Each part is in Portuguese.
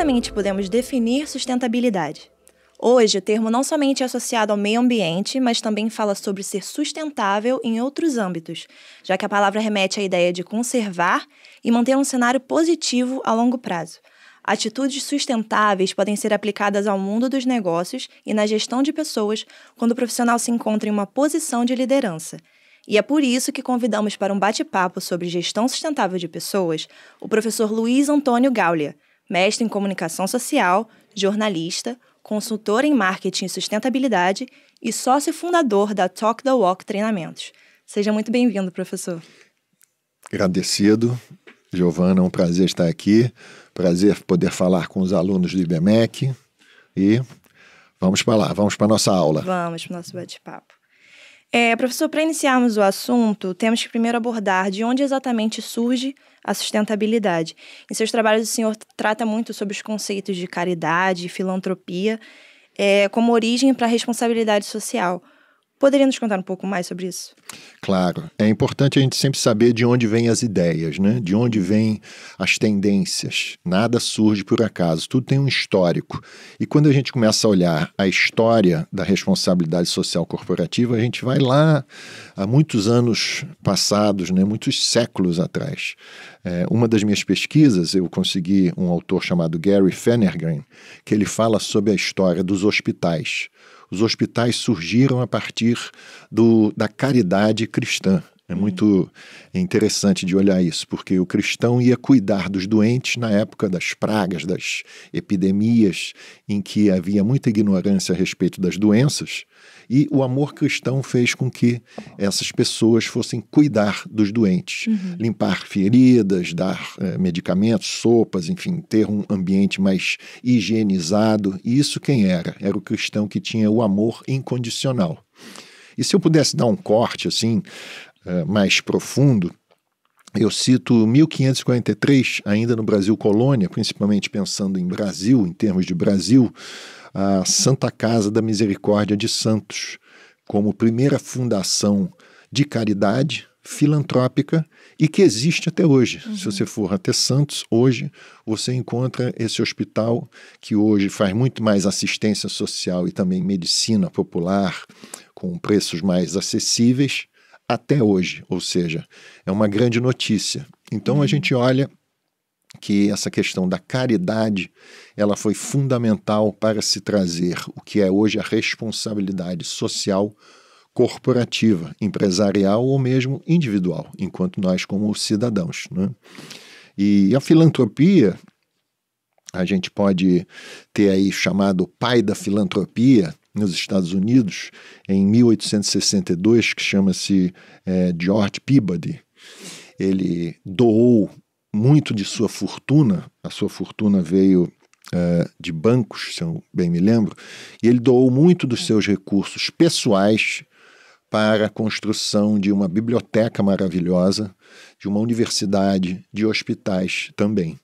certamente podemos definir sustentabilidade. Hoje, o termo não somente é associado ao meio ambiente, mas também fala sobre ser sustentável em outros âmbitos, já que a palavra remete à ideia de conservar e manter um cenário positivo a longo prazo. Atitudes sustentáveis podem ser aplicadas ao mundo dos negócios e na gestão de pessoas quando o profissional se encontra em uma posição de liderança. E é por isso que convidamos para um bate-papo sobre gestão sustentável de pessoas o professor Luiz Antônio Gaulia, mestre em comunicação social, jornalista, consultor em marketing e sustentabilidade e sócio fundador da Talk the Walk Treinamentos. Seja muito bem-vindo, professor. Agradecido. Giovana, é um prazer estar aqui. Prazer poder falar com os alunos do IBMEC. E vamos para lá, vamos para a nossa aula. Vamos para o nosso bate-papo. É, professor, para iniciarmos o assunto, temos que primeiro abordar de onde exatamente surge a sustentabilidade. Em seus trabalhos, o senhor trata muito sobre os conceitos de caridade e filantropia é, como origem para a responsabilidade social. Poderia nos contar um pouco mais sobre isso? Claro. É importante a gente sempre saber de onde vêm as ideias, né? De onde vêm as tendências. Nada surge por acaso, tudo tem um histórico. E quando a gente começa a olhar a história da responsabilidade social corporativa, a gente vai lá há muitos anos passados, né? muitos séculos atrás. É, uma das minhas pesquisas, eu consegui um autor chamado Gary Fennergren, que ele fala sobre a história dos hospitais. Os hospitais surgiram a partir do, da caridade cristã. É muito interessante de olhar isso, porque o cristão ia cuidar dos doentes na época das pragas, das epidemias, em que havia muita ignorância a respeito das doenças, e o amor cristão fez com que essas pessoas fossem cuidar dos doentes, uhum. limpar feridas, dar eh, medicamentos, sopas, enfim, ter um ambiente mais higienizado. E isso quem era? Era o cristão que tinha o amor incondicional. E se eu pudesse dar um corte assim é, mais profundo, eu cito 1543, ainda no Brasil colônia, principalmente pensando em Brasil, em termos de Brasil, a Santa Casa da Misericórdia de Santos, como primeira fundação de caridade filantrópica e que existe até hoje. Uhum. Se você for até Santos, hoje você encontra esse hospital que hoje faz muito mais assistência social e também medicina popular, com preços mais acessíveis, até hoje, ou seja, é uma grande notícia. Então uhum. a gente olha que essa questão da caridade ela foi fundamental para se trazer o que é hoje a responsabilidade social corporativa, empresarial ou mesmo individual, enquanto nós como cidadãos. Né? E a filantropia, a gente pode ter aí chamado pai da filantropia, nos Estados Unidos em 1862, que chama-se é, George Peabody. Ele doou muito de sua fortuna, a sua fortuna veio é, de bancos, se eu bem me lembro, e ele doou muito dos seus recursos pessoais para a construção de uma biblioteca maravilhosa, de uma universidade, de hospitais também.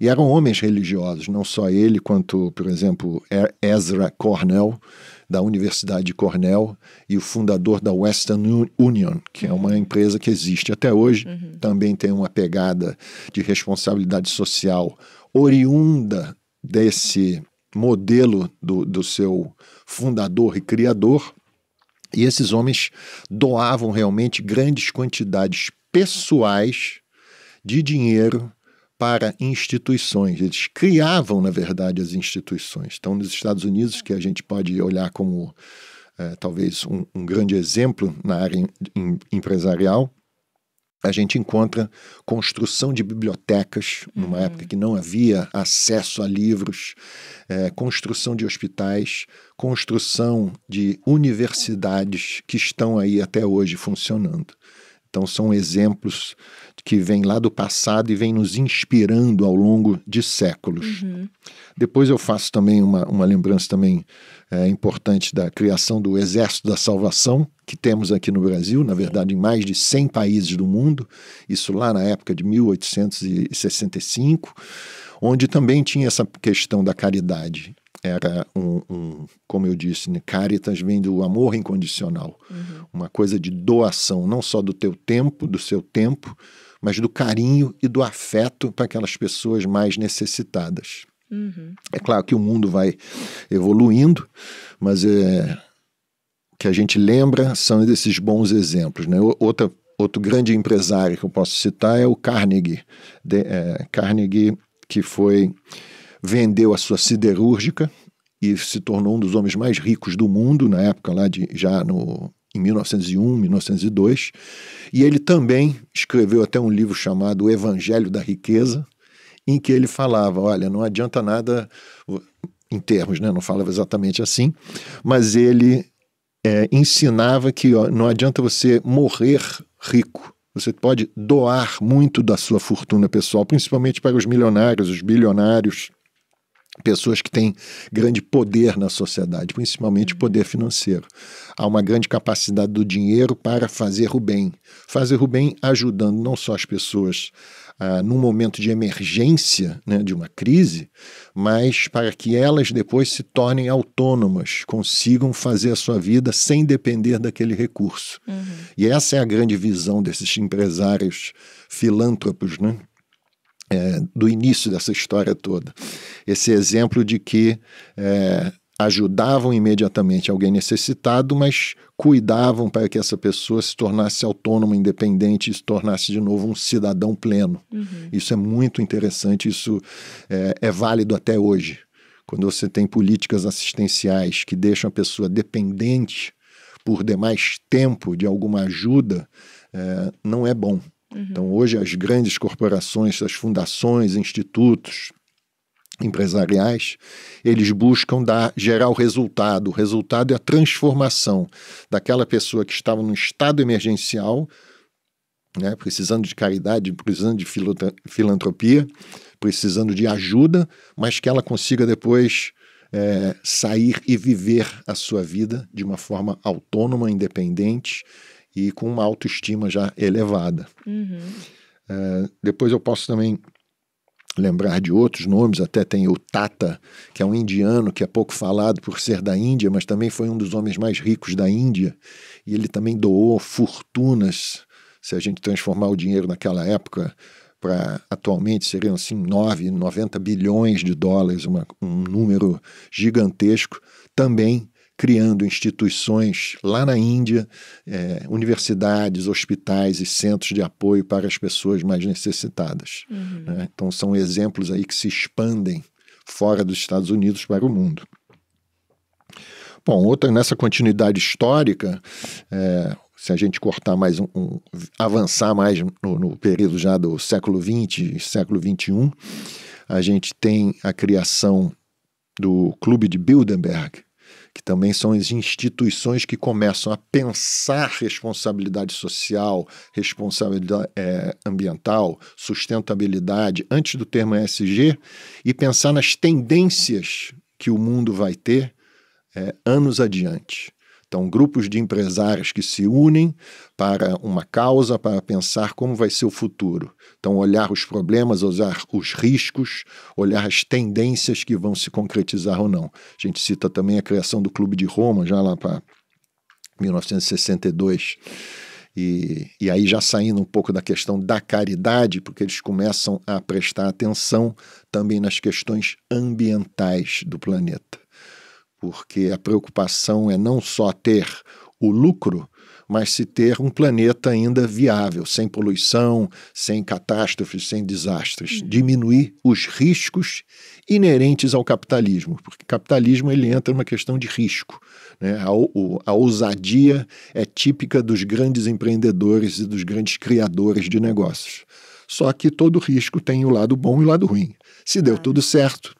E eram homens religiosos, não só ele, quanto, por exemplo, Ezra Cornell, da Universidade de Cornell, e o fundador da Western Union, que é uma empresa que existe até hoje, uhum. também tem uma pegada de responsabilidade social oriunda desse modelo do, do seu fundador e criador. E esses homens doavam realmente grandes quantidades pessoais de dinheiro para instituições. Eles criavam, na verdade, as instituições. Então, nos Estados Unidos, que a gente pode olhar como é, talvez um, um, grande exemplo na área em, em, empresarial, a gente encontra construção de bibliotecas, numa uhum. época que não havia acesso a livros, é, construção de hospitais, construção de universidades que estão aí até hoje funcionando. Então, são exemplos que vêm lá do passado e vêm nos inspirando ao longo de séculos. Uhum. Depois eu faço também uma, uma lembrança também é, importante da criação do Exército da Salvação, que temos aqui no Brasil, na verdade, em mais de 100 países do mundo, isso lá na época de 1865, onde também tinha essa questão da caridade era um, um, como eu disse, né, caritas vem do amor incondicional, uhum. uma coisa de doação, não só do teu tempo, do seu tempo, mas do carinho e do afeto para aquelas pessoas mais necessitadas. Uhum. É claro que o mundo vai evoluindo, mas é, o que a gente lembra são desses bons exemplos. Né? Outra, outro grande empresário que eu posso citar é o Carnegie, de, é, Carnegie que foi vendeu a sua siderúrgica e se tornou um dos homens mais ricos do mundo na época lá de já no em 1901, 1902, e ele também escreveu até um livro chamado O Evangelho da Riqueza, em que ele falava, olha, não adianta nada em termos, né, não falava exatamente assim, mas ele é, ensinava que ó, não adianta você morrer rico, você pode doar muito da sua fortuna pessoal, principalmente para os milionários, os bilionários, pessoas que têm grande poder na sociedade, principalmente uhum. poder financeiro. Há uma grande capacidade do dinheiro para fazer o bem. Fazer o bem ajudando não só as pessoas ah, num momento de emergência, né, de uma crise, mas para que elas depois se tornem autônomas, consigam fazer a sua vida sem depender daquele recurso. Uhum. E essa é a grande visão desses empresários filântropos, né? é, do início dessa história toda. Esse exemplo de que é, ajudavam imediatamente alguém necessitado, mas cuidavam para que essa pessoa se tornasse autônoma, independente e se tornasse de novo um cidadão pleno. Uhum. Isso é muito interessante, isso é, é válido até hoje. Quando você tem políticas assistenciais que deixam a pessoa dependente por demais tempo de alguma ajuda, é, não é bom. Uhum. Então, hoje, as grandes corporações, as fundações, institutos empresariais, eles buscam dar, gerar o resultado. O resultado é a transformação daquela pessoa que estava num estado emergencial, né, precisando de caridade, precisando de filantropia, precisando de ajuda, mas que ela consiga depois é, sair e viver a sua vida de uma forma autônoma, independente e com uma autoestima já elevada. Uhum. É, depois eu posso também lembrar de outros nomes, até tem o Tata, que é um indiano que é pouco falado por ser da Índia, mas também foi um dos homens mais ricos da Índia, e ele também doou fortunas, se a gente transformar o dinheiro naquela época para atualmente seriam assim 9, 90 bilhões de dólares, uma, um número gigantesco, também criando instituições lá na Índia, é, universidades, hospitais e centros de apoio para as pessoas mais necessitadas. Uhum. Né? Então, são exemplos aí que se expandem fora dos Estados Unidos para o mundo. Bom, outra nessa continuidade histórica, é, se a gente cortar mais um, um avançar mais no, no, período já do século XX e século XXI, a gente tem a criação do Clube de Bilderberg, que também são as instituições que começam a pensar responsabilidade social, responsabilidade é, ambiental, sustentabilidade, antes do termo ESG, e pensar nas tendências que o mundo vai ter é, anos adiante. Então, grupos de empresários que se unem para uma causa, para pensar como vai ser o futuro. Então, olhar os problemas, usar os riscos, olhar as tendências que vão se concretizar ou não. A gente cita também a criação do Clube de Roma, já lá para 1962. E, e, aí, já saindo um pouco da questão da caridade, porque eles começam a prestar atenção também nas questões ambientais do planeta porque a preocupação é não só ter o lucro, mas se ter um planeta ainda viável, sem poluição, sem catástrofes, sem desastres, hum. diminuir os riscos inerentes ao capitalismo, porque capitalismo ele entra numa questão de risco, né? a, o, a ousadia é típica dos grandes empreendedores e dos grandes criadores de negócios. Só que todo risco tem o lado bom e o lado ruim. Se deu ah. tudo certo,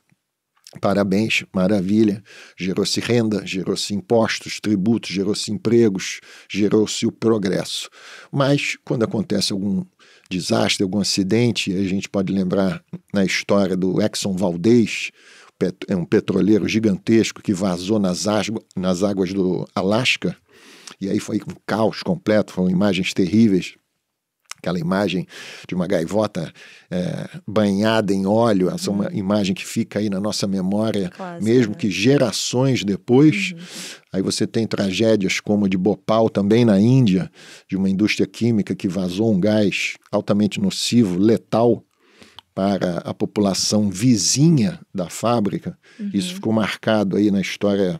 Parabéns, maravilha. Gerou-se renda, gerou-se impostos, tributos, gerou-se empregos, gerou-se o progresso. Mas quando acontece algum desastre, algum acidente, a gente pode lembrar na história do Exxon Valdez, é um petroleiro gigantesco que vazou nas, nas águas do Alasca, e aí foi um caos completo, foram imagens terríveis aquela imagem de uma gaivota é, banhada em óleo, essa é uma uhum. imagem que fica aí na nossa memória, Quase, mesmo né? que gerações depois. Uhum. Aí você tem tragédias como a de Bhopal, também na Índia, de uma indústria química que vazou um gás altamente nocivo, letal, para a população vizinha da fábrica. Uhum. Isso ficou marcado aí na história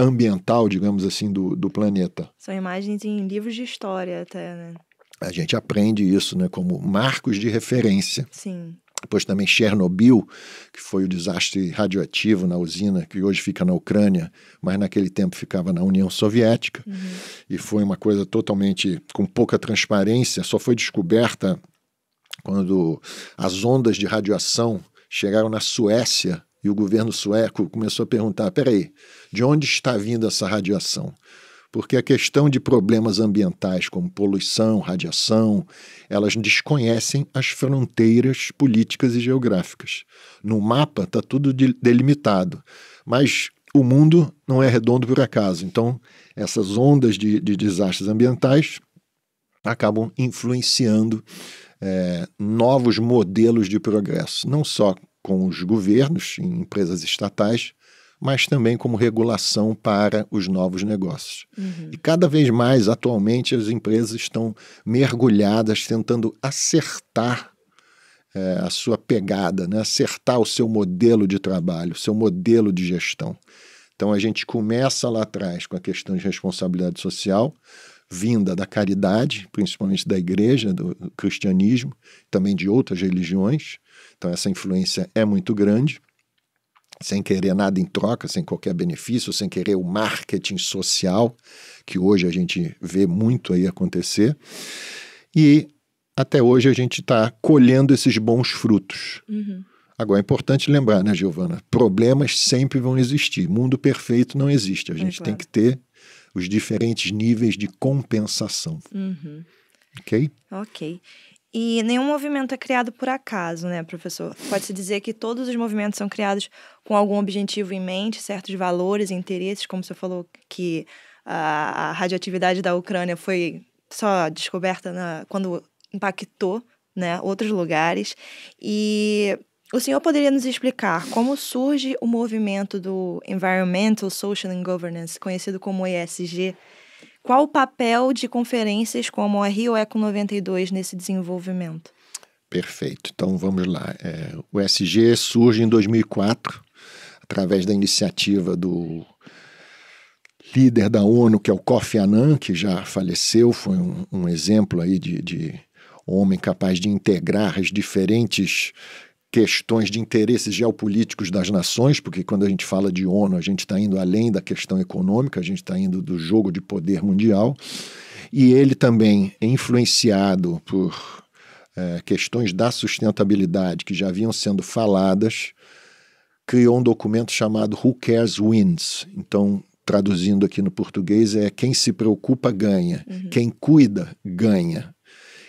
ambiental, digamos assim, do, do planeta. São imagens em livros de história até, né? a gente aprende isso né, como marcos de referência. Sim. Depois também Chernobyl, que foi o desastre radioativo na usina, que hoje fica na Ucrânia, mas naquele tempo ficava na União Soviética. Uhum. E foi uma coisa totalmente com pouca transparência, só foi descoberta quando as ondas de radiação chegaram na Suécia e o governo sueco começou a perguntar: peraí, de onde está vindo essa radiação? porque a questão de problemas ambientais como poluição, radiação, elas desconhecem as fronteiras políticas e geográficas. No mapa está tudo delimitado, mas o mundo não é redondo por acaso. Então, essas ondas de, de desastres ambientais acabam influenciando é, novos modelos de progresso, não só com os governos, em empresas estatais, mas também como regulação para os novos negócios. Uhum. E cada vez mais, atualmente, as empresas estão mergulhadas tentando acertar é, a sua pegada, né? acertar o seu modelo de trabalho, o seu modelo de gestão. Então a gente começa lá atrás com a questão de responsabilidade social, vinda da caridade, principalmente da igreja, do, do cristianismo, também de outras religiões. Então essa influência é muito grande sem querer nada em troca, sem qualquer benefício, sem querer o marketing social, que hoje a gente vê muito aí acontecer. E até hoje a gente está colhendo esses bons frutos. Uhum. Agora, é importante lembrar, né, Giovana? Problemas sempre vão existir. Mundo perfeito não existe. A é gente é claro. tem que ter os diferentes níveis de compensação. Uhum. Ok? Ok. E nenhum movimento é criado por acaso, né, professor? Pode-se dizer que todos os movimentos são criados com algum objetivo em mente, certos valores, interesses, como você falou que a, radioatividade da Ucrânia foi só descoberta na, quando impactou né, outros lugares. E o senhor poderia nos explicar como surge o movimento do Environmental, Social and Governance, conhecido como ESG, qual o papel de conferências como a Rio Eco 92 nesse desenvolvimento? Perfeito. Então vamos lá. É, o SG surge em 2004 através da iniciativa do líder da ONU, que é o Kofi Annan, que já faleceu, foi um, um exemplo aí de, de, homem capaz de integrar as diferentes questões de interesses geopolíticos das nações, porque quando a gente fala de ONU, a gente está indo além da questão econômica, a gente está indo do jogo de poder mundial. E ele também é influenciado por é, questões da sustentabilidade que já vinham sendo faladas, criou um documento chamado Who Cares Wins. Então, traduzindo aqui no português, é quem se preocupa ganha, uhum. quem cuida ganha.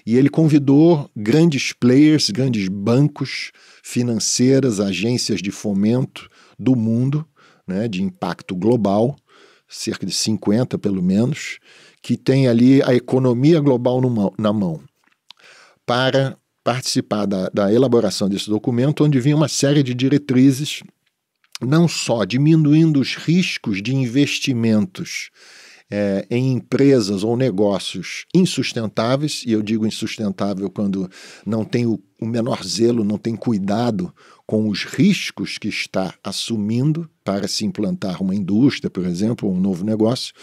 E ele convidou grandes players, grandes bancos, financeiras, agências de fomento do mundo, né, de impacto global, cerca de 50 pelo menos, que tem ali a economia global no, na mão, para participar da, da elaboração desse documento, onde vinha uma série de diretrizes, não só diminuindo os riscos de investimentos é, em empresas ou negócios insustentáveis, e eu digo insustentável quando não tem o, o menor zelo, não tem cuidado com os riscos que está assumindo para se implantar uma indústria, por exemplo, ou um novo negócio,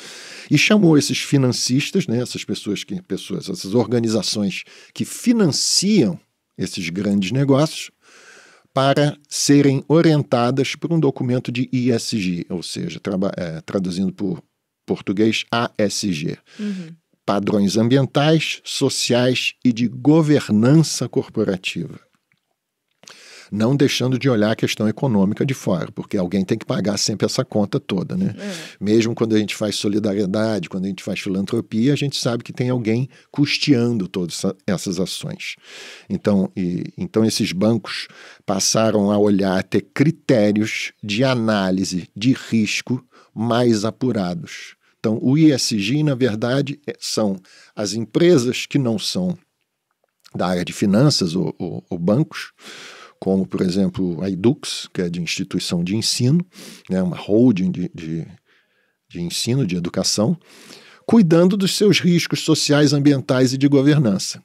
e chamou esses financistas, né, essas pessoas que pessoas, essas organizações que financiam esses grandes negócios para serem orientadas por um documento de ESG, ou seja, é, traduzindo por português ASG. Uhum. Padrões ambientais, sociais e de governança corporativa. Não deixando de olhar a questão econômica de fora, porque alguém tem que pagar sempre essa conta toda, né? É. Mesmo quando a gente faz solidariedade, quando a gente faz filantropia, a gente sabe que tem alguém custeando todas essas ações. Então, e, então esses bancos passaram a olhar, a ter critérios de análise de risco mais apurados então, o ISG, na verdade, é, são as empresas que não são da área de finanças ou, ou, ou bancos, como, por exemplo, a Edux, que é de instituição de ensino, né, uma holding de, de, de ensino, de educação, cuidando dos seus riscos sociais, ambientais e de governança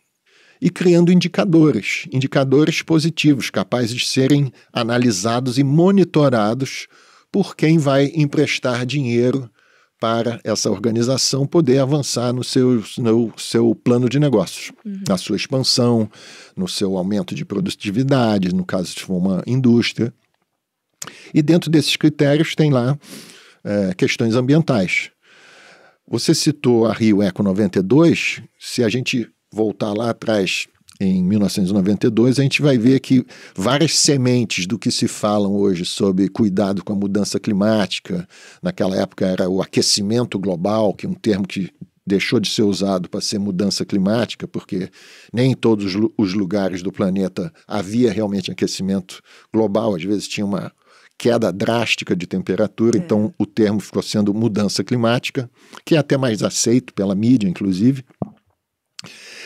e criando indicadores, indicadores positivos, capazes de serem analisados e monitorados por quem vai emprestar dinheiro para essa organização poder avançar no seu, no seu plano de negócios, uhum. na sua expansão, no seu aumento de produtividade, no caso de uma indústria. E dentro desses critérios tem lá é, questões ambientais. Você citou a Rio Eco 92, se a gente voltar lá atrás em 1992, a gente vai ver que várias sementes do que se falam hoje sobre cuidado com a mudança climática, naquela época era o aquecimento global, que é um termo que deixou de ser usado para ser mudança climática, porque nem em todos os lugares do planeta havia realmente aquecimento global, às vezes tinha uma queda drástica de temperatura, é. então o termo ficou sendo mudança climática, que é até mais aceito pela mídia, inclusive.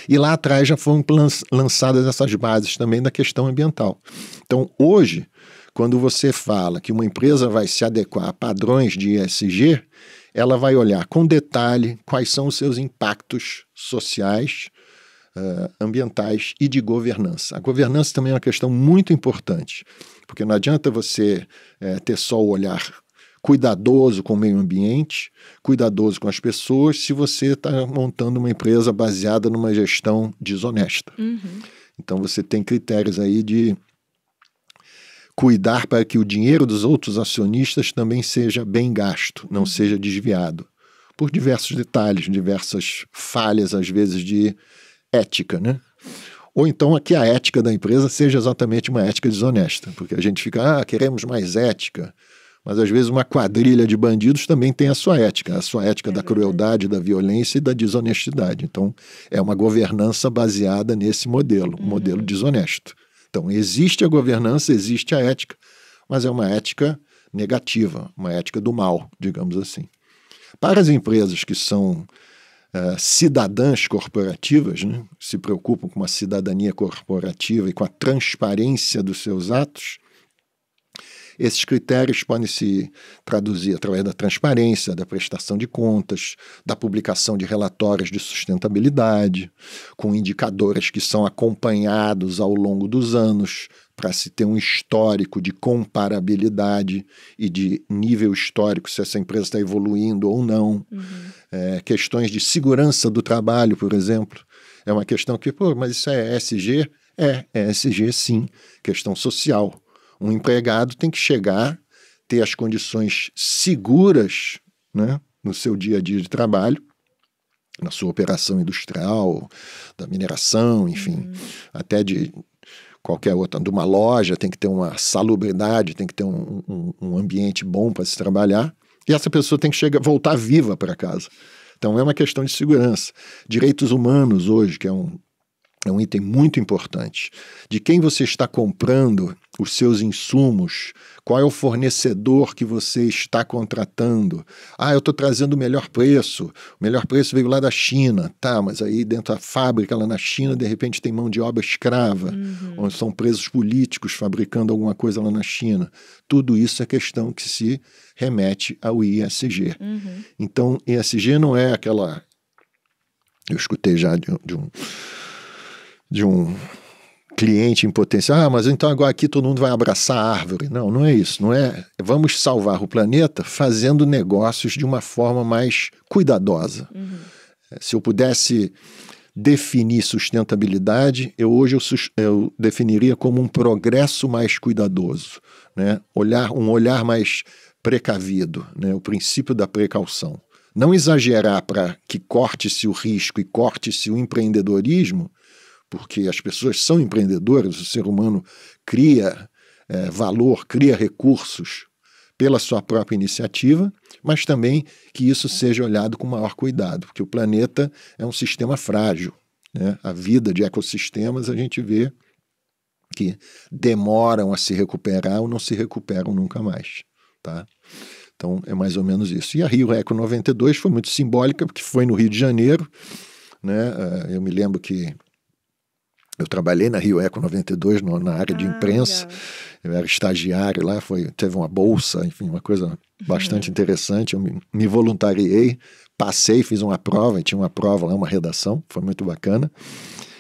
E lá atrás já foram lançadas essas bases também da questão ambiental. Então, hoje, quando você fala que uma empresa vai se adequar a padrões de ESG, ela vai olhar com detalhe quais são os seus impactos sociais, Uh, ambientais e de governança. A governança também é uma questão muito importante, porque não adianta você é, ter só o olhar cuidadoso com o meio ambiente, cuidadoso com as pessoas, se você está montando uma empresa baseada numa gestão desonesta. Uhum. Então você tem critérios aí de cuidar para que o dinheiro dos outros acionistas também seja bem gasto, não uhum. seja desviado, por diversos detalhes, diversas falhas às vezes de ética, né? ou então que a ética da empresa seja exatamente uma ética desonesta, porque a gente fica, ah, queremos mais ética. Mas às vezes uma quadrilha de bandidos também tem a sua ética, a sua ética da é crueldade, da violência e da desonestidade. Então, é uma governança baseada nesse modelo, um modelo uhum. desonesto. Então, existe a governança, existe a ética, mas é uma ética negativa, uma ética do mal, digamos assim. Para as empresas que são Uh, cidadãs corporativas, né, se preocupam com a cidadania corporativa e com a transparência dos seus atos, esses critérios podem se traduzir através da transparência, da prestação de contas, da publicação de relatórios de sustentabilidade, com indicadores que são acompanhados ao longo dos anos, para se ter um histórico de comparabilidade e de nível histórico, se essa empresa está evoluindo ou não. Uhum. É, questões de segurança do trabalho, por exemplo, é uma questão que, pô, mas isso é SG? É, é SG sim. Questão social, um empregado tem que chegar, ter as condições seguras né, no seu dia a dia de trabalho, na sua operação industrial, da mineração, enfim, uhum. até de qualquer outra, de uma loja, tem que ter uma salubridade, tem que ter um, um, um ambiente bom para se trabalhar. E essa pessoa tem que chegar, voltar viva para casa. Então é uma questão de segurança. Direitos humanos hoje, que é um é um item muito importante. De quem você está comprando os seus insumos, qual é o fornecedor que você está contratando. Ah, eu estou trazendo o melhor preço, o melhor preço veio lá da China, tá, mas aí dentro da fábrica lá na China, de repente tem mão de obra escrava, uhum. onde são presos políticos fabricando alguma coisa lá na China. Tudo isso é questão que se remete ao ISG. Uhum. Então, ISG não é aquela... Eu escutei já de, de um de um cliente em potencial. Ah, mas então agora aqui todo mundo vai abraçar a árvore. Não, não é isso. Não é. Vamos salvar o planeta fazendo negócios de uma forma mais cuidadosa. Uhum. Se eu pudesse definir sustentabilidade, eu hoje eu, eu definiria como um progresso mais cuidadoso, né? Olhar um olhar mais precavido, né? O princípio da precaução. Não exagerar para que corte-se o risco e corte-se o empreendedorismo, porque as pessoas são empreendedoras, o ser humano cria é, valor, cria recursos pela sua própria iniciativa, mas também que isso seja olhado com maior cuidado, porque o planeta é um sistema frágil. Né? A vida de ecossistemas a gente vê que demoram a se recuperar ou não se recuperam nunca mais. Tá? Então é mais ou menos isso. E a Rio Eco 92 foi muito simbólica, porque foi no Rio de Janeiro. Né? Ah, eu me lembro que eu trabalhei na Rio Eco 92 no, na área de ah, imprensa. eu era estagiário lá, foi, teve uma bolsa, enfim, uma coisa uhum. bastante interessante. Eu me, me, voluntariei, passei, fiz uma prova, e tinha uma prova lá, uma redação, foi muito bacana.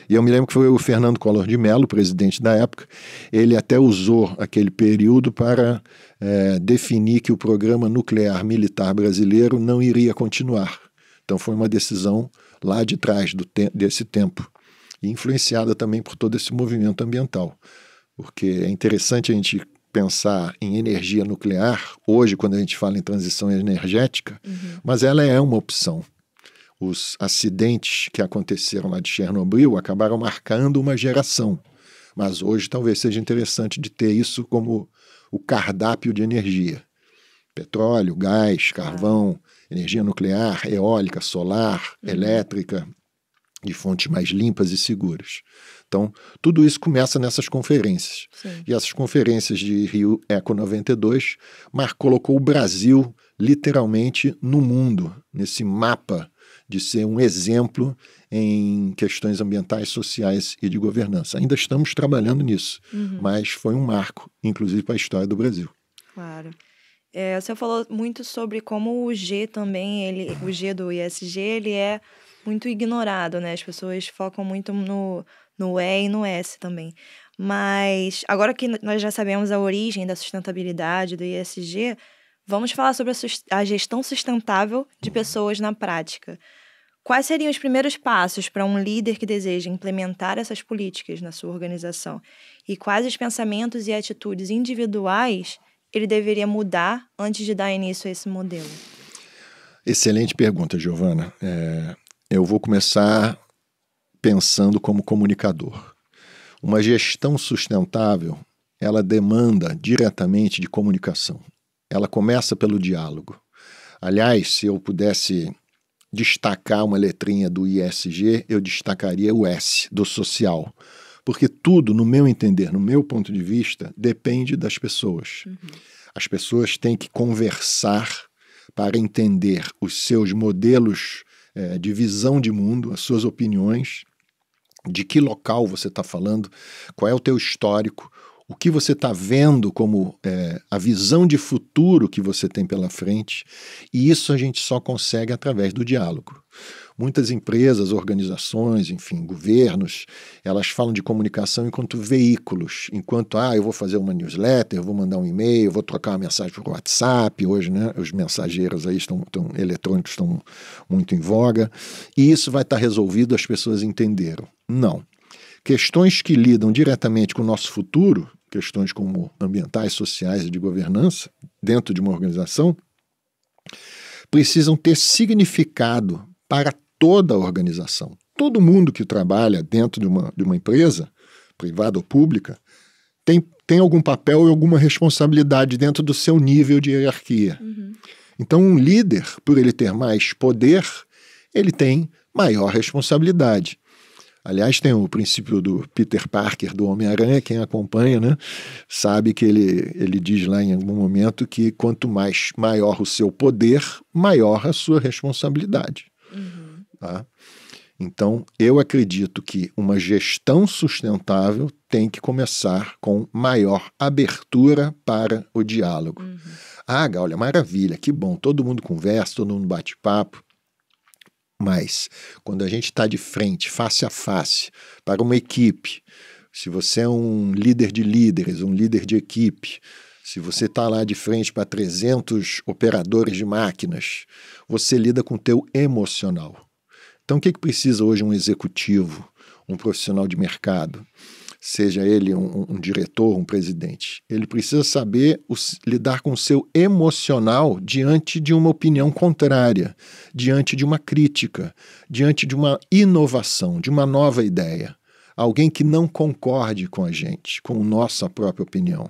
E eu me lembro que foi o Fernando Collor de Mello, presidente da época, ele até usou aquele período para é, definir que o programa nuclear militar brasileiro não iria continuar. Então foi uma decisão lá de trás te desse tempo e influenciada também por todo esse movimento ambiental. Porque é interessante a gente pensar em energia nuclear hoje, quando a gente fala em transição energética, uhum. mas ela é uma opção. Os acidentes que aconteceram lá de Chernobyl acabaram marcando uma geração. Mas hoje talvez seja interessante de ter isso como o cardápio de energia: petróleo, gás, tá. carvão, ah. energia nuclear, eólica, solar, uhum. elétrica, de fontes mais limpas e seguras. Então, tudo isso começa nessas conferências. Sim. E essas conferências de Rio Eco 92 Mar colocou o Brasil literalmente no mundo, nesse mapa de ser um exemplo em questões ambientais, sociais e de governança. Ainda estamos trabalhando nisso, uhum. mas foi um marco, inclusive para a história do Brasil. Claro. É, falou muito sobre como o G também, ele, o G do ISG, ele é muito ignorado, né? As pessoas focam muito no, no E é e no S também. Mas agora que nós já sabemos a origem da sustentabilidade, do ISG, vamos falar sobre a, a gestão sustentável de pessoas na prática. Quais seriam os primeiros passos para um líder que deseja implementar essas políticas na sua organização? E quais os pensamentos e atitudes individuais ele deveria mudar antes de dar início a esse modelo? Excelente pergunta, Giovana. É, eu vou começar pensando como comunicador. Uma gestão sustentável, ela demanda diretamente de comunicação. Ela começa pelo diálogo. Aliás, se eu pudesse destacar uma letrinha do ISG, eu destacaria o S, do social. Porque tudo, no meu entender, no meu ponto de vista, depende das pessoas. Uhum. As pessoas têm que conversar para entender os seus modelos é, de visão de mundo, as suas opiniões, de que local você está falando, qual é o teu histórico, o que você está vendo como é, a visão de futuro que você tem pela frente, e isso a gente só consegue através do diálogo. Muitas empresas, organizações, enfim, governos, elas falam de comunicação enquanto veículos, enquanto, ah, eu vou fazer uma newsletter, vou mandar um e-mail, vou trocar uma mensagem por WhatsApp, hoje, né, os mensageiros aí estão, estão eletrônicos estão muito em voga, e isso vai estar resolvido, as pessoas entenderam. Não. Questões que lidam diretamente com o nosso futuro, questões como ambientais, sociais e de governança, dentro de uma organização, precisam ter significado para toda a organização. Todo mundo que trabalha dentro de uma, de uma empresa, privada ou pública, tem, tem algum papel e alguma responsabilidade dentro do seu nível de hierarquia. Uhum. Então, um líder, por ele ter mais poder, ele tem maior responsabilidade. Aliás, tem o princípio do Peter Parker, do Homem-Aranha, quem acompanha, né, sabe que ele, ele diz lá em algum momento que quanto mais maior o seu poder, maior a sua responsabilidade. Uhum. Tá? Então, eu acredito que uma gestão sustentável tem que começar com maior abertura para o diálogo. Uhum. Ah, Gaulha, maravilha, que bom, todo mundo conversa, todo mundo bate papo. Mas, quando a gente está de frente, face a face, para uma equipe, se você é um líder de líderes, um líder de equipe, se você está lá de frente para 300 operadores de máquinas, você lida com o teu emocional. Então, o que, que precisa hoje um executivo, um profissional de mercado? seja ele um, um, diretor, um presidente. Ele precisa saber lidar com o seu emocional diante de uma opinião contrária, diante de uma crítica, diante de uma inovação, de uma nova ideia. Alguém que não concorde com a gente, com nossa própria opinião.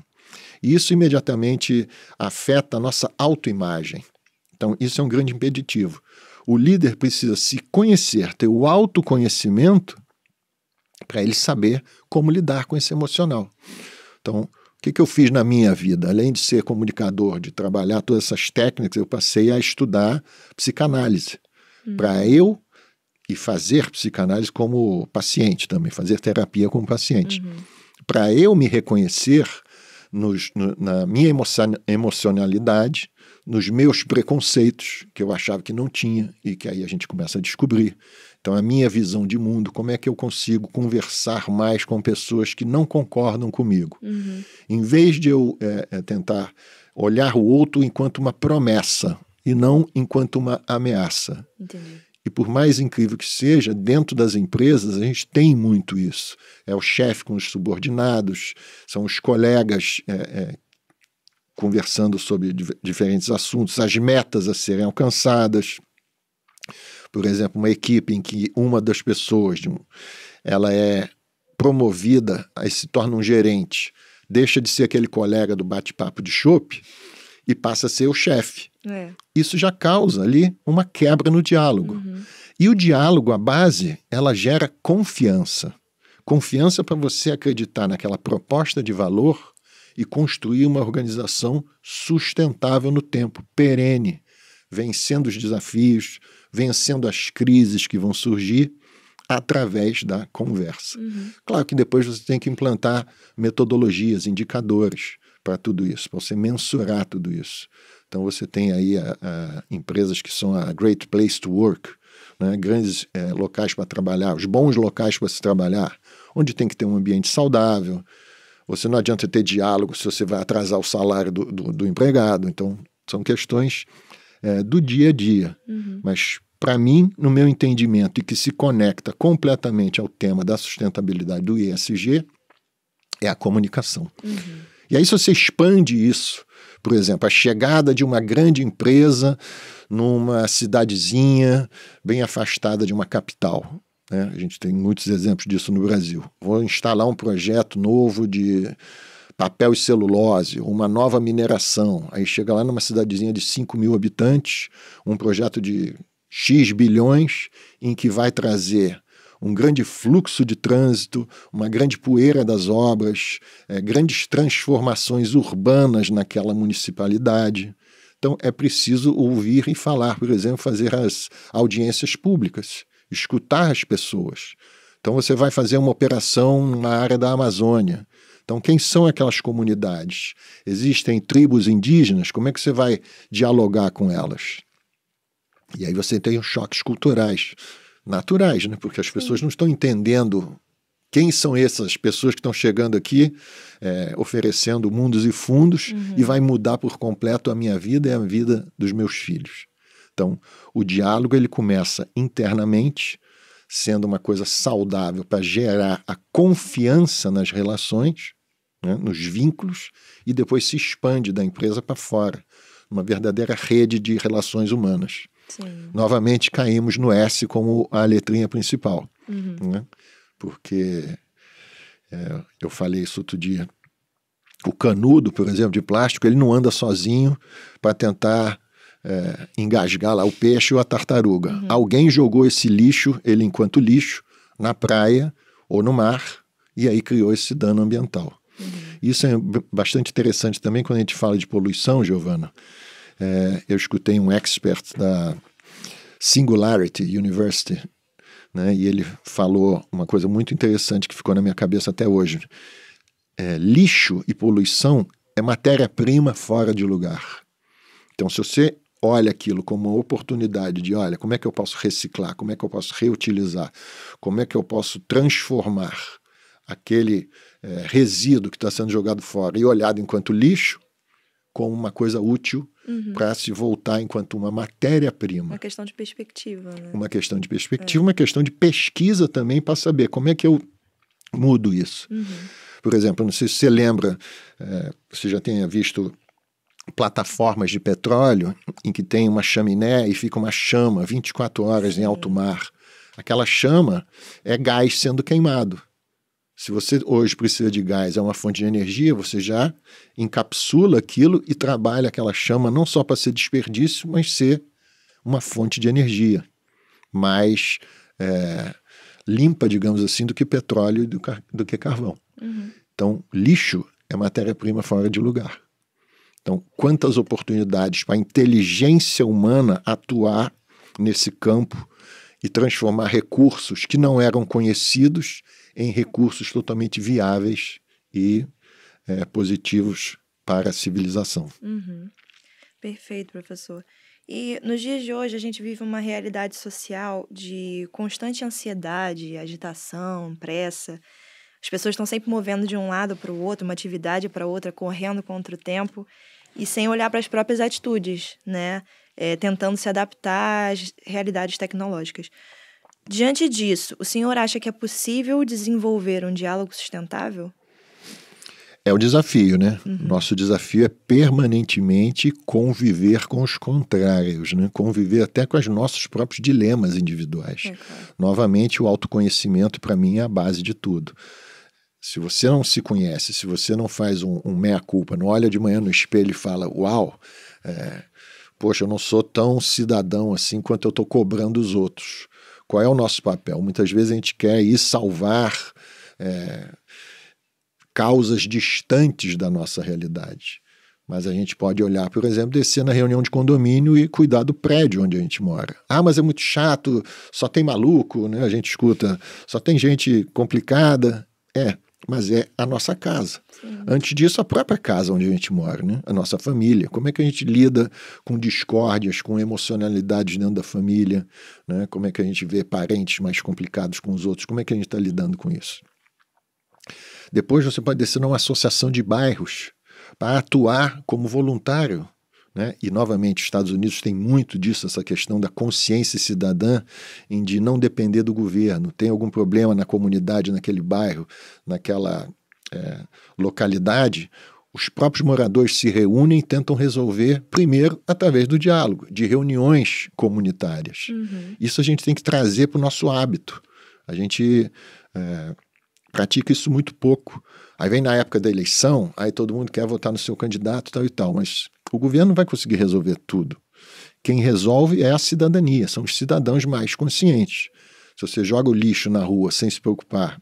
E isso imediatamente afeta a nossa autoimagem. Então, isso é um grande impeditivo. O líder precisa se conhecer, ter o autoconhecimento para ele saber como lidar com esse emocional. Então, o que, que eu fiz na minha vida? Além de ser comunicador, de trabalhar todas essas técnicas, eu passei a estudar psicanálise. Hum. Para eu e fazer psicanálise como paciente também, fazer terapia como paciente. Uhum. Para eu me reconhecer nos, no, na minha emocionalidade nos meus preconceitos, que eu achava que não tinha, e que aí a gente começa a descobrir. Então, a minha visão de mundo, como é que eu consigo conversar mais com pessoas que não concordam comigo? Uhum. Em vez de eu é, é tentar olhar o outro enquanto uma promessa e não enquanto uma ameaça. Entendi. E por mais incrível que seja, dentro das empresas a gente tem muito isso. É o chefe com os subordinados, são os colegas é, é, conversando sobre diferentes assuntos, as metas a serem alcançadas. Por exemplo, uma equipe em que uma das pessoas ela é promovida, e se torna um gerente, deixa de ser aquele colega do bate-papo de chope e passa a ser o chefe. É. Isso já causa ali uma quebra no diálogo. Uhum. E o diálogo, a base, ela gera confiança. Confiança para você acreditar naquela proposta de valor e construir uma organização sustentável no tempo, perene, vencendo os desafios, vencendo as crises que vão surgir através da conversa. Uhum. Claro que depois você tem que implantar metodologias, indicadores para tudo isso, para você mensurar tudo isso. Então você tem aí a, a empresas que são a Great Place to Work, né, grandes é, locais para trabalhar, os bons locais para se trabalhar, onde tem que ter um ambiente saudável, você não adianta ter diálogo se você vai atrasar o salário do, do, do empregado. Então, são questões é, do dia a dia. Uhum. Mas, para mim, no meu entendimento, e que se conecta completamente ao tema da sustentabilidade do ESG, é a comunicação. Uhum. E aí, se você expande isso, por exemplo, a chegada de uma grande empresa numa cidadezinha bem afastada de uma capital. Né? A gente tem muitos exemplos disso no Brasil. Vou instalar um projeto novo de papel e celulose, uma nova mineração. Aí chega lá numa cidadezinha de 5 mil habitantes, um projeto de X bilhões, em que vai trazer um grande fluxo de trânsito, uma grande poeira das obras, é, grandes transformações urbanas naquela municipalidade. Então é preciso ouvir e falar, por exemplo, fazer as audiências públicas escutar as pessoas. Então você vai fazer uma operação na área da Amazônia. Então, quem são aquelas comunidades? Existem tribos indígenas? Como é que você vai dialogar com elas? E aí você tem os choques culturais, naturais, né? porque as pessoas não estão entendendo quem são essas pessoas que estão chegando aqui é, oferecendo mundos e fundos uhum. e vai mudar por completo a minha vida e a vida dos meus filhos. Então, o diálogo ele começa internamente, sendo uma coisa saudável para gerar a confiança nas relações, né, nos vínculos, e depois se expande da empresa para fora, uma verdadeira rede de relações humanas. Sim. Novamente caímos no S como a letrinha principal, uhum. né? porque é, eu falei isso outro dia. O canudo, por exemplo, de plástico, ele não anda sozinho para tentar é, engasgar lá o peixe ou a tartaruga. Uhum. Alguém jogou esse lixo, ele enquanto lixo, na praia ou no mar, e aí criou esse dano ambiental. Uhum. Isso é bastante interessante também quando a gente fala de poluição, Giovana. É, eu escutei um expert da Singularity University, né, e ele falou uma coisa muito interessante que ficou na minha cabeça até hoje. É, lixo e poluição é matéria-prima fora de lugar. Então, se você olha aquilo como uma oportunidade de, olha, como é que eu posso reciclar, como é que eu posso reutilizar, como é que eu posso transformar aquele é, resíduo que está sendo jogado fora e olhado enquanto lixo, como uma coisa útil uhum. para se voltar enquanto uma matéria-prima. Uma questão de perspectiva. Né? Uma questão de é. perspectiva, é. uma questão de pesquisa também para saber como é que eu mudo isso. Uhum. Por exemplo, não sei se você lembra, é, você já tenha visto plataformas de petróleo em que tem uma chaminé e fica uma chama 24 horas em alto mar. Aquela chama é gás sendo queimado. Se você hoje precisa de gás, é uma fonte de energia, você já encapsula aquilo e trabalha aquela chama não só para ser desperdício, mas ser uma fonte de energia mais é, limpa, digamos assim, do que petróleo e do, do que carvão. Uhum. Então, lixo é matéria-prima fora de lugar. Então, quantas oportunidades para a inteligência humana atuar nesse campo e transformar recursos que não eram conhecidos em recursos totalmente viáveis e é, positivos para a civilização. Uhum. Perfeito, professor. E nos dias de hoje a gente vive uma realidade social de constante ansiedade, agitação, pressa. As pessoas estão sempre movendo de um lado para o outro, uma atividade para outra, correndo contra o tempo e sem olhar para as próprias atitudes, né? É, tentando se adaptar às realidades tecnológicas. Diante disso, o senhor acha que é possível desenvolver um diálogo sustentável? É o desafio, né? Uhum. Nosso desafio é permanentemente conviver com os contrários, né? Conviver até com os nossos próprios dilemas individuais. É, claro. Novamente, o autoconhecimento, para mim, é a base de tudo. Se você não se conhece, se você não faz um, um meia-culpa, não olha de manhã no espelho e fala, uau, é, poxa, eu não sou tão cidadão assim quanto eu estou cobrando os outros. Qual é o nosso papel? Muitas vezes a gente quer ir salvar é, causas distantes da nossa realidade. Mas a gente pode olhar, por exemplo, descer na reunião de condomínio e cuidar do prédio onde a gente mora. Ah, mas é muito chato, só tem maluco, né? A gente escuta, só tem gente complicada. É, mas é a nossa casa. Sim. Antes disso, a própria casa onde a gente mora, né? a nossa família. Como é que a gente lida com discórdias, com emocionalidades dentro da família? Né? Como é que a gente vê parentes mais complicados com os outros? Como é que a gente está lidando com isso? Depois você pode descer numa associação de bairros para atuar como voluntário né? E, novamente, os Estados Unidos têm muito disso, essa questão da consciência cidadã em de não depender do governo. Tem algum problema na comunidade, naquele bairro, naquela é, localidade, os próprios moradores se reúnem e tentam resolver, primeiro, através do diálogo, de reuniões comunitárias. Uhum. Isso a gente tem que trazer para o nosso hábito. A gente é, pratica isso muito pouco. Aí vem na época da eleição, aí todo mundo quer votar no seu candidato tal e tal, mas o governo não vai conseguir resolver tudo. Quem resolve é a cidadania, são os cidadãos mais conscientes. Se você joga o lixo na rua sem se preocupar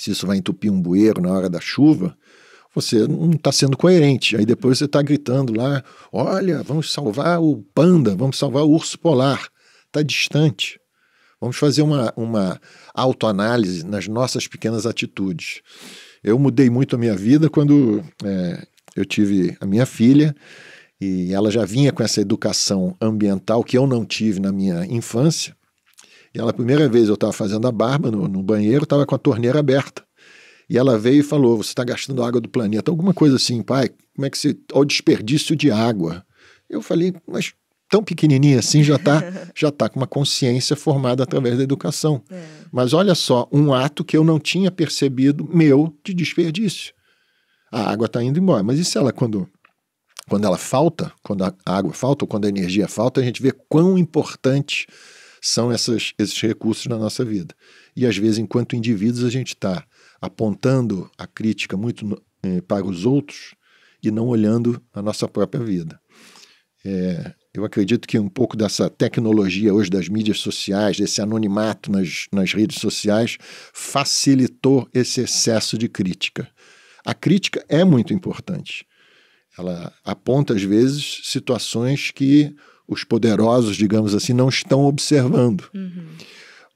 se isso vai entupir um bueiro na hora da chuva, você não está sendo coerente. Aí depois você está gritando lá: olha, vamos salvar o panda, vamos salvar o urso polar. Está distante. Vamos fazer uma, uma autoanálise nas nossas pequenas atitudes. Eu mudei muito a minha vida quando é, eu tive a minha filha e ela já vinha com essa educação ambiental que eu não tive na minha infância. E ela, a primeira vez eu estava fazendo a barba no, no banheiro, estava com a torneira aberta. E ela veio e falou: Você está gastando água do planeta. Alguma coisa assim, pai, como é que se. Olha o desperdício de água. Eu falei: Mas tão pequenininha assim já está já tá com uma consciência formada através da educação. É. Mas olha só, um ato que eu não tinha percebido meu de desperdício a água está indo embora. Mas e se ela, quando, quando ela falta, quando a água falta ou quando a energia falta, a gente vê quão importantes são essas, esses recursos na nossa vida. E às vezes, enquanto indivíduos, a gente está apontando a crítica muito no, eh, para os outros e não olhando a nossa própria vida. É, eu acredito que um pouco dessa tecnologia hoje das mídias sociais, desse anonimato nas, nas redes sociais, facilitou esse excesso de crítica. A crítica é muito importante. Ela aponta, às vezes, situações que os poderosos, digamos assim, não estão observando. Uhum.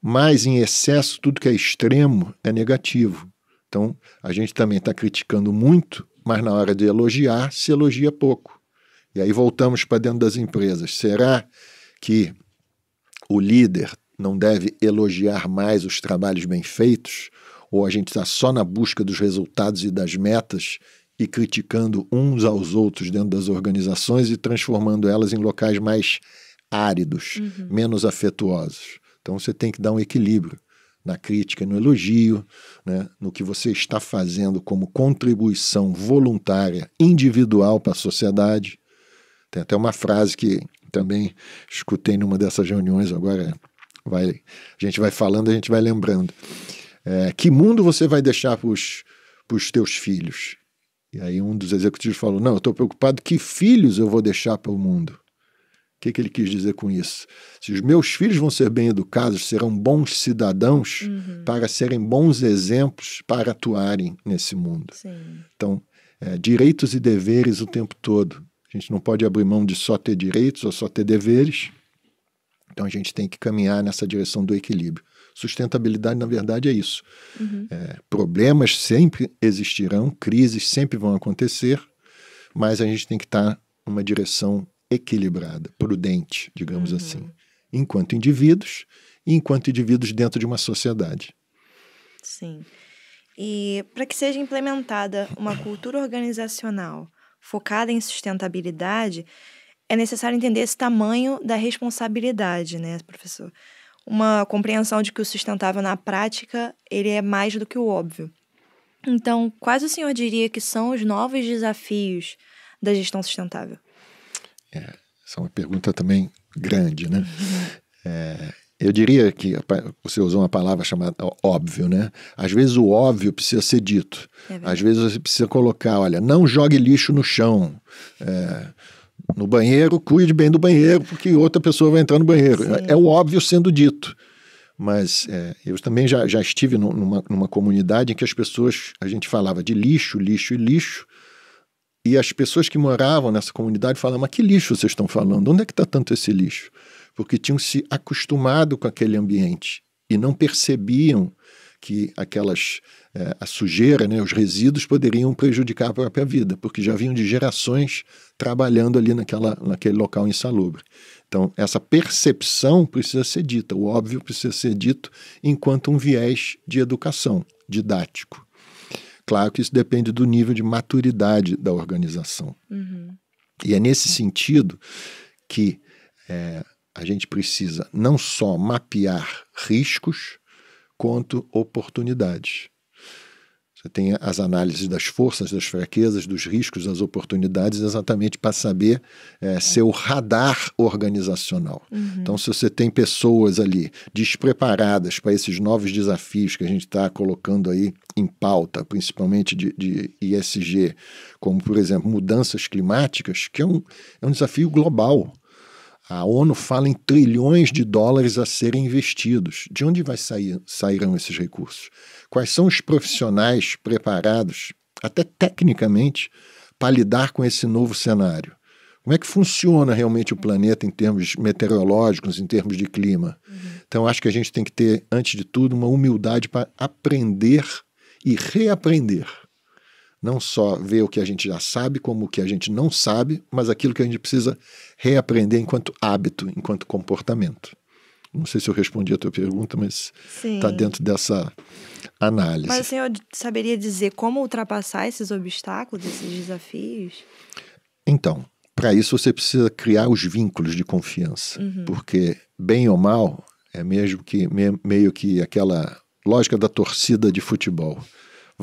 Mas, em excesso, tudo que é extremo é negativo. Então, a gente também está criticando muito, mas na hora de elogiar, se elogia pouco. E aí voltamos para dentro das empresas. Será que o líder não deve elogiar mais os trabalhos bem feitos? ou a gente está só na busca dos resultados e das metas e criticando uns aos outros dentro das organizações e transformando elas em locais mais áridos, uhum. menos afetuosos. Então você tem que dar um equilíbrio na crítica, no elogio, né, no que você está fazendo como contribuição voluntária, individual para a sociedade. Tem até uma frase que também escutei numa dessas reuniões agora. Vai, a gente vai falando, a gente vai lembrando. É, que mundo você vai deixar para os teus filhos? E aí um dos executivos falou: Não, eu estou preocupado que filhos eu vou deixar para o mundo. O que, que, ele quis dizer com isso? Se os meus filhos vão ser bem educados, serão bons cidadãos uhum. para serem bons exemplos para atuarem nesse mundo. Sim. Então, é, direitos e deveres o tempo todo. A gente não pode abrir mão de só ter direitos ou só ter deveres. Então a gente tem que caminhar nessa direção do equilíbrio. Sustentabilidade, na verdade, é isso. Uhum. É, problemas sempre existirão, crises sempre vão acontecer, mas a gente tem que estar tá numa direção equilibrada, prudente, digamos uhum. assim, enquanto indivíduos e enquanto indivíduos dentro de uma sociedade. Sim. E para que seja implementada uma cultura organizacional focada em sustentabilidade, é necessário entender esse tamanho da responsabilidade, né, professor? uma compreensão de que o sustentável na prática ele é mais do que o óbvio. Então, quais o senhor diria que são os novos desafios da gestão sustentável? É, essa é uma pergunta também grande, né? Uhum. é, eu diria que você usou uma palavra chamada óbvio, né? Às vezes o óbvio precisa ser dito. É Às vezes você precisa colocar, olha, não jogue lixo no chão. É, no banheiro, cuide bem do banheiro, porque outra pessoa vai entrar no banheiro. Sim. É, é o óbvio sendo dito. Mas é, eu também já, já estive numa, numa comunidade em que as pessoas, a gente falava de lixo, lixo e lixo, e as pessoas que moravam nessa comunidade falavam: Mas que lixo vocês estão falando? Onde é que está tanto esse lixo? Porque tinham se acostumado com aquele ambiente e não percebiam que aquelas é, a sujeira, né, os resíduos poderiam prejudicar a própria vida, porque já vinham de gerações trabalhando ali naquela, naquele local insalubre. Então, essa percepção precisa ser dita, o óbvio precisa ser dito enquanto um viés de educação, didático. Claro que isso depende do nível de maturidade da organização. Uhum. E é nesse sentido que é, a gente precisa não só mapear riscos, quanto oportunidades. Você tem as análises das forças, das fraquezas, dos riscos, das oportunidades, exatamente para saber é, seu radar organizacional. Uhum. Então, se você tem pessoas ali despreparadas para esses novos desafios que a gente está colocando aí em pauta, principalmente de, de, ISG, como, por exemplo, mudanças climáticas, que é um, é um desafio global. A ONU fala em trilhões de dólares a serem investidos. De onde vai sair, sairão esses recursos? Quais são os profissionais preparados, até tecnicamente, para lidar com esse novo cenário? Como é que funciona realmente o planeta em termos meteorológicos, em termos de clima? Uhum. Então, acho que a gente tem que ter, antes de tudo, uma humildade para aprender e reaprender não só ver o que a gente já sabe, como o que a gente não sabe, mas aquilo que a gente precisa reaprender enquanto hábito, enquanto comportamento. Não sei se eu respondi a tua pergunta, mas está dentro dessa análise. Mas o senhor saberia dizer como ultrapassar esses obstáculos, esses desafios? Então, para isso você precisa criar os vínculos de confiança, uhum. porque bem ou mal é mesmo que meio que aquela lógica da torcida de futebol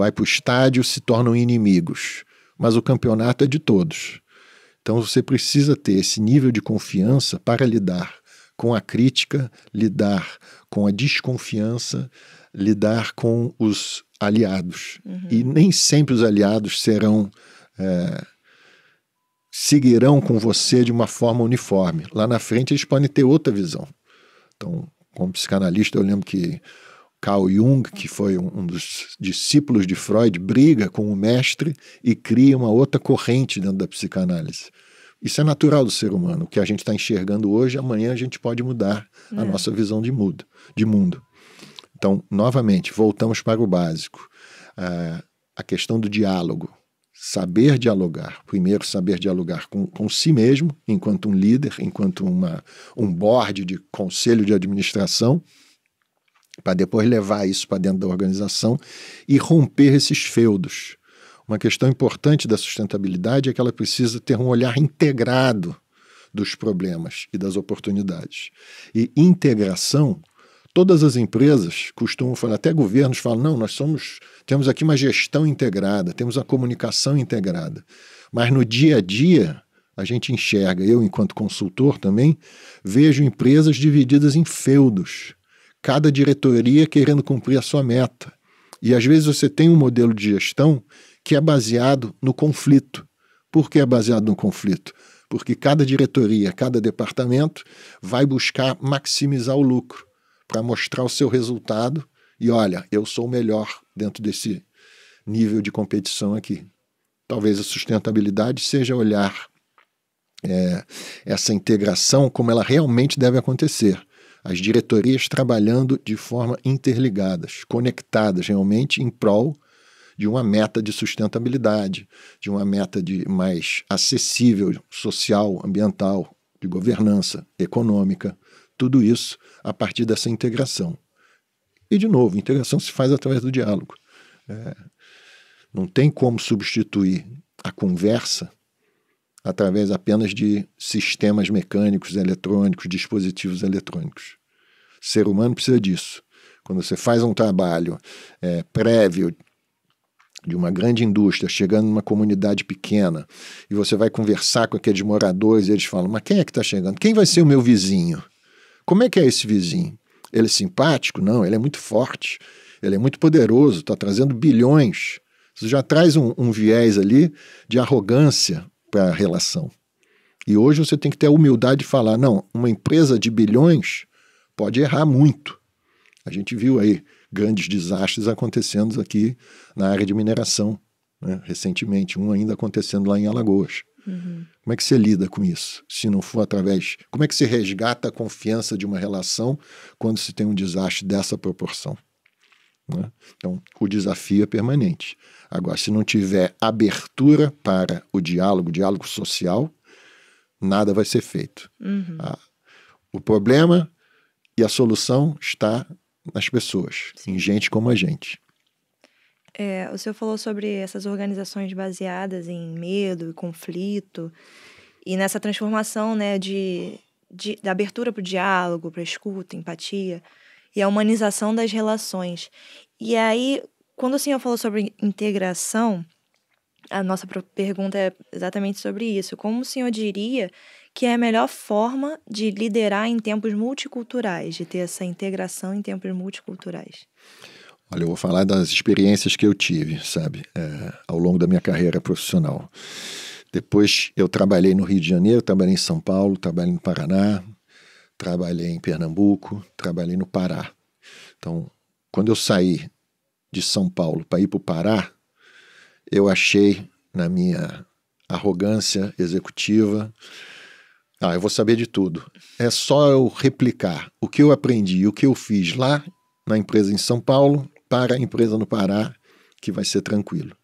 vai para o estádio, se tornam inimigos. Mas o campeonato é de todos. Então você precisa ter esse nível de confiança para lidar com a crítica, lidar com a desconfiança, lidar com os aliados. Uhum. E nem sempre os aliados serão. É, seguirão com você de uma forma uniforme. Lá na frente eles podem ter outra visão. Então, como psicanalista, eu lembro que Carl Jung, que foi um, dos discípulos de Freud, briga com o mestre e cria uma outra corrente dentro da psicanálise. Isso é natural do ser humano. O que a gente está enxergando hoje, amanhã a gente pode mudar é. a nossa visão de, de mundo. Então, novamente, voltamos para o básico. Ah, a questão do diálogo. Saber dialogar. Primeiro, saber dialogar com, com si mesmo, enquanto um líder, enquanto uma, um board de conselho de administração para depois levar isso para dentro da organização e romper esses feudos. Uma questão importante da sustentabilidade é que ela precisa ter um olhar integrado dos problemas e das oportunidades. E integração, todas as empresas costumam falar, até governos falam, não, nós somos, temos aqui uma gestão integrada, temos a comunicação integrada. Mas no dia a dia, a gente enxerga, eu enquanto consultor também, vejo empresas divididas em feudos cada diretoria querendo cumprir a sua meta. E às vezes você tem um modelo de gestão que é baseado no conflito. Por que é baseado no conflito? Porque cada diretoria, cada departamento vai buscar maximizar o lucro para mostrar o seu resultado e olha, eu sou o melhor dentro desse nível de competição aqui. Talvez a sustentabilidade seja olhar é, essa integração como ela realmente deve acontecer as diretorias trabalhando de forma interligadas, conectadas realmente em prol de uma meta de sustentabilidade, de uma meta de mais acessível social, ambiental, de governança econômica, tudo isso a partir dessa integração. E de novo, integração se faz através do diálogo. É, não tem como substituir a conversa através apenas de sistemas mecânicos, eletrônicos, dispositivos eletrônicos. O ser humano precisa disso. Quando você faz um trabalho é, prévio de uma grande indústria, chegando numa comunidade pequena, e você vai conversar com aqueles moradores, e eles falam: Mas quem é que está chegando? Quem vai ser o meu vizinho? Como é que é esse vizinho? Ele é simpático? Não, ele é muito forte, ele é muito poderoso, está trazendo bilhões. Isso já traz um, um viés ali de arrogância para a relação. E hoje você tem que ter a humildade de falar: não, uma empresa de bilhões pode errar muito. A gente viu aí grandes desastres acontecendo aqui na área de mineração, né? recentemente, um ainda acontecendo lá em Alagoas. Uhum. Como é que você lida com isso? Se não for através. Como é que se resgata a confiança de uma relação quando se tem um desastre dessa proporção? Né? Então, o desafio é permanente. Agora, se não tiver abertura para o diálogo, diálogo social, nada vai ser feito. Uhum. Ah, o problema e a solução está nas pessoas, Sim. em gente como a gente. É, o senhor falou sobre essas organizações baseadas em medo e conflito e nessa transformação né, de, de, da abertura para o diálogo, para escuta, empatia e a humanização das relações. E aí, quando o senhor falou sobre integração, a nossa pergunta é exatamente sobre isso. Como o senhor diria que é a melhor forma de liderar em tempos multiculturais, de ter essa integração em tempos multiculturais? Olha, eu vou falar das experiências que eu tive, sabe, é, ao longo da minha carreira profissional. Depois eu trabalhei no Rio de Janeiro, trabalhei em São Paulo, trabalhei no Paraná, trabalhei em Pernambuco, trabalhei no Pará. Então, quando eu saí de São Paulo para ir para o Pará, eu achei na minha arrogância executiva, ah, eu vou saber de tudo. É só eu replicar o que eu aprendi, o que eu fiz lá na empresa em São Paulo para a empresa no Pará, que vai ser tranquilo.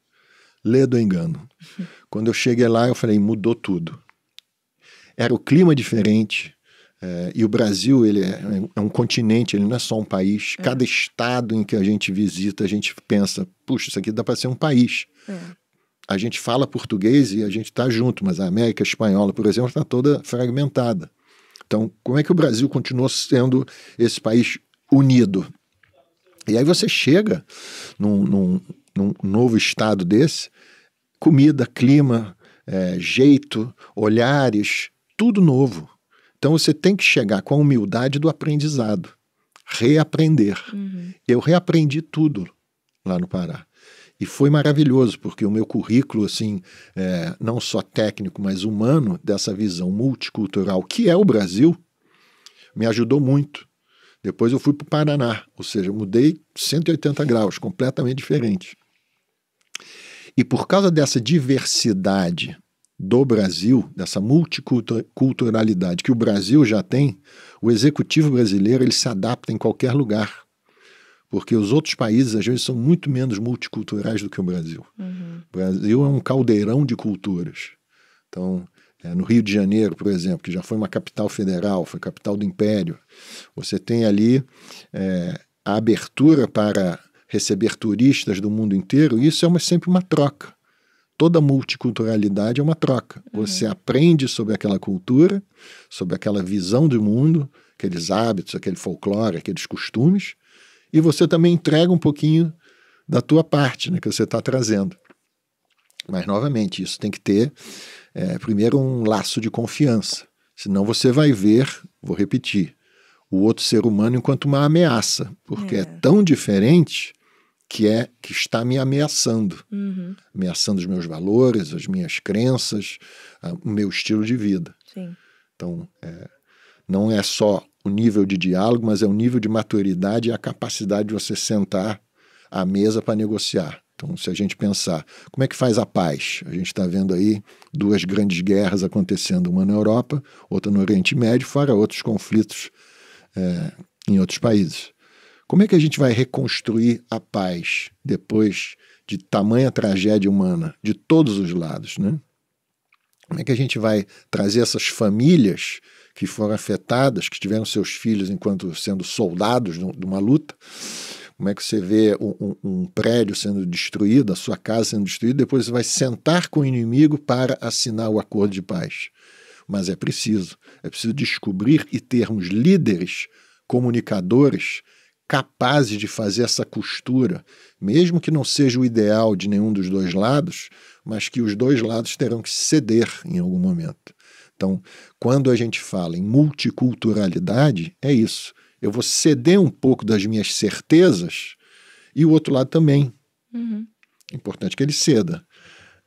Lê do engano. Quando eu cheguei lá, eu falei, mudou tudo. Era o clima diferente, é, e o Brasil ele é, é, é, um continente, ele não é só um país. É. Cada estado em que a gente visita, a gente pensa, puxa, isso aqui dá para ser um país. É. A gente fala português e a gente está junto, mas a América Espanhola, por exemplo, está toda fragmentada. Então, como é que o Brasil continua sendo esse país unido? E aí você chega num, num, num novo estado desse, comida, clima, é, jeito, olhares, tudo novo então você tem que chegar com a humildade do aprendizado, reaprender. Uhum. Eu reaprendi tudo lá no Pará. E foi maravilhoso, porque o meu currículo, assim, é, não só técnico, mas humano, dessa visão multicultural, que é o Brasil, me ajudou muito. Depois eu fui para o Paraná, ou seja, mudei 180 graus, completamente diferente. E por causa dessa diversidade do Brasil, dessa multiculturalidade que o Brasil já tem, o executivo brasileiro ele se adapta em qualquer lugar. Porque os outros países, às vezes, são muito menos multiculturais do que o Brasil. Uhum. O Brasil é um caldeirão de culturas. Então, é, no Rio de Janeiro, por exemplo, que já foi uma capital federal, foi capital do Império, você tem ali é, a abertura para receber turistas do mundo inteiro, e isso é uma, sempre uma troca toda multiculturalidade é uma troca. Uhum. Você uhum. aprende sobre aquela cultura, sobre aquela visão do mundo, aqueles hábitos, aquele folclore, aqueles costumes, e você também entrega um pouquinho da tua parte, né, que você está trazendo. Mas novamente, isso tem que ter é, primeiro um laço de confiança, senão você vai ver, vou repetir, o outro ser humano enquanto uma ameaça, porque é, é tão diferente que é que está me ameaçando, uhum. ameaçando os meus valores, as minhas crenças, ah, o meu estilo de vida. Sim. Então, é, não é só o nível de diálogo, mas é o nível de maturidade e a capacidade de você sentar à mesa para negociar. Então, se a gente pensar, como é que faz a paz? A gente está vendo aí duas grandes guerras acontecendo, uma na Europa, outra no Oriente Médio, fora outros conflitos é, em outros países. Como é que a gente vai reconstruir a paz depois de tamanha tragédia humana, de todos os lados, né? Como é que a gente vai trazer essas famílias que foram afetadas, que tiveram seus filhos enquanto sendo soldados de uma luta? Como é que você vê um, um, um, prédio sendo destruído, a sua casa sendo destruída, depois você vai sentar com o inimigo para assinar o acordo de paz? Mas é preciso, é preciso descobrir e termos líderes, comunicadores, capazes de fazer essa costura, mesmo que não seja o ideal de nenhum dos dois lados, mas que os dois lados terão que ceder em algum momento. Então, quando a gente fala em multiculturalidade, é isso. Eu vou ceder um pouco das minhas certezas e o outro lado também. Uhum. É importante que ele ceda.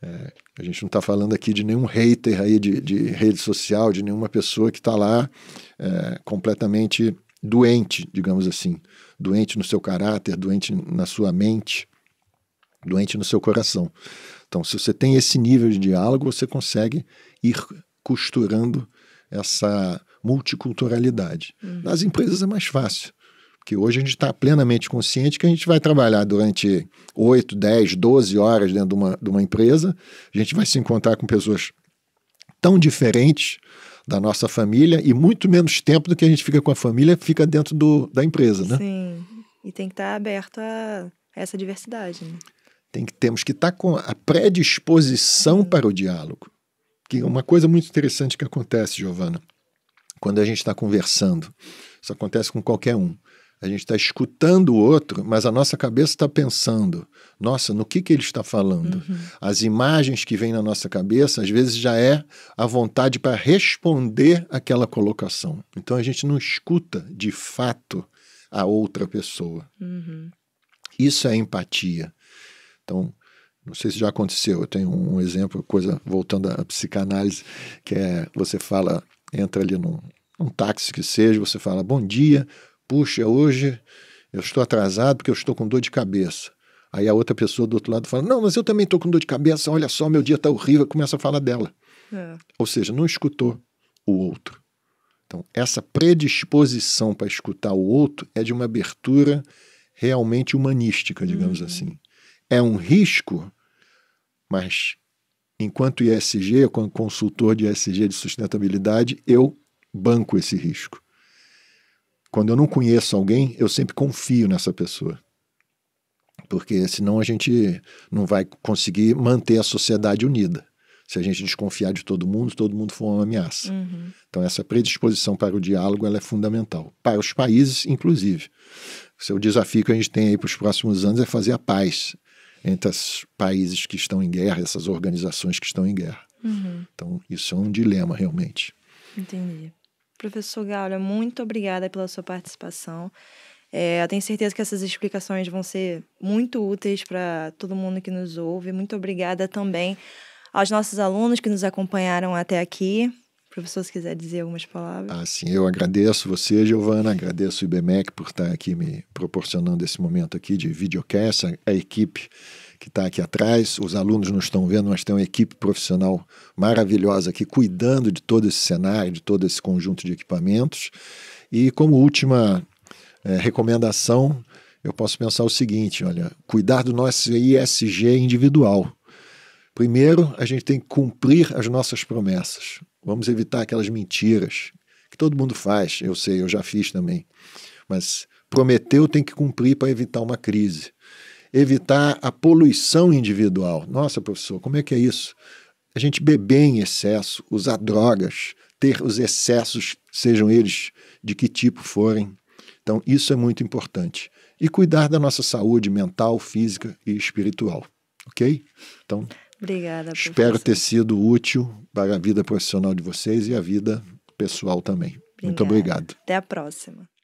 É, a gente não está falando aqui de nenhum hater aí de, de rede social, de nenhuma pessoa que está lá é, completamente doente, digamos assim doente no seu caráter, doente na sua mente, doente no seu coração. Então, se você tem esse nível de diálogo, você consegue ir costurando essa multiculturalidade. Uhum. Nas empresas é mais fácil, porque hoje a gente está plenamente consciente que a gente vai trabalhar durante 8, 10, 12 horas dentro de uma, de uma empresa, a gente vai se encontrar com pessoas tão diferentes da nossa família e muito menos tempo do que a gente fica com a família fica dentro do, da empresa, né? Sim, e tem que estar tá aberto a essa diversidade. Né? Tem que, temos que estar tá com a predisposição uhum. para o diálogo. Que é uma coisa muito interessante que acontece, Giovana, quando a gente está conversando. Isso acontece com qualquer um. A gente está escutando o outro, mas a nossa cabeça está pensando. Nossa, no que, que ele está falando? Uhum. As imagens que vêm na nossa cabeça, às vezes, já é a vontade para responder aquela colocação. Então, a gente não escuta de fato a outra pessoa. Uhum. Isso é empatia. Então, não sei se já aconteceu, eu tenho um exemplo, coisa voltando à psicanálise, que é você fala, entra ali num, num táxi que seja, você fala bom dia, puxa, hoje eu estou atrasado porque eu estou com dor de cabeça. Aí a outra pessoa do outro lado fala, não, mas eu também estou com dor de cabeça, olha só, meu dia está horrível, começa a falar dela. É. Ou seja, não escutou o outro. Então, essa predisposição para escutar o outro é de uma abertura realmente humanística, digamos uhum. assim. É um risco, mas enquanto ISG, como consultor de ISG de sustentabilidade, eu banco esse risco. Quando eu não conheço alguém, eu sempre confio nessa pessoa. Porque senão a gente não vai conseguir manter a sociedade unida. Se a gente desconfiar de todo mundo, todo mundo for uma ameaça. Uhum. Então, essa predisposição para o diálogo ela é fundamental. Para os países, inclusive. O desafio que a gente tem aí para os próximos anos é fazer a paz entre os países que estão em guerra, essas organizações que estão em guerra. Uhum. Então, isso é um dilema, realmente. Entendi. Professor Gaula, muito obrigada pela sua participação. É, eu tenho certeza que essas explicações vão ser muito úteis para todo mundo que nos ouve. Muito obrigada também aos nossos alunos que nos acompanharam até aqui. professor, se quiser dizer algumas palavras. Ah, sim, eu agradeço você, Giovana, agradeço o IBMEC por estar aqui me proporcionando esse momento aqui de videocast, a equipe que está aqui atrás. Os alunos não estão vendo, mas tem uma equipe profissional maravilhosa aqui cuidando de todo esse cenário, de todo esse conjunto de equipamentos. E como última é, recomendação, eu posso pensar o seguinte: olha, cuidar do nosso ISG individual. Primeiro, a gente tem que cumprir as nossas promessas. Vamos evitar aquelas mentiras que todo mundo faz. Eu sei, eu já fiz também. Mas prometeu tem que cumprir para evitar uma crise evitar a poluição individual. Nossa, professor, como é que é isso? A gente beber em excesso, usar drogas, ter os excessos, sejam eles de que tipo forem. Então, isso é muito importante. E cuidar da nossa saúde mental, física e espiritual. Ok? Então, Obrigada, espero ter sido útil para a vida profissional de vocês e a vida pessoal também. Obrigada. Muito obrigado. Até a próxima.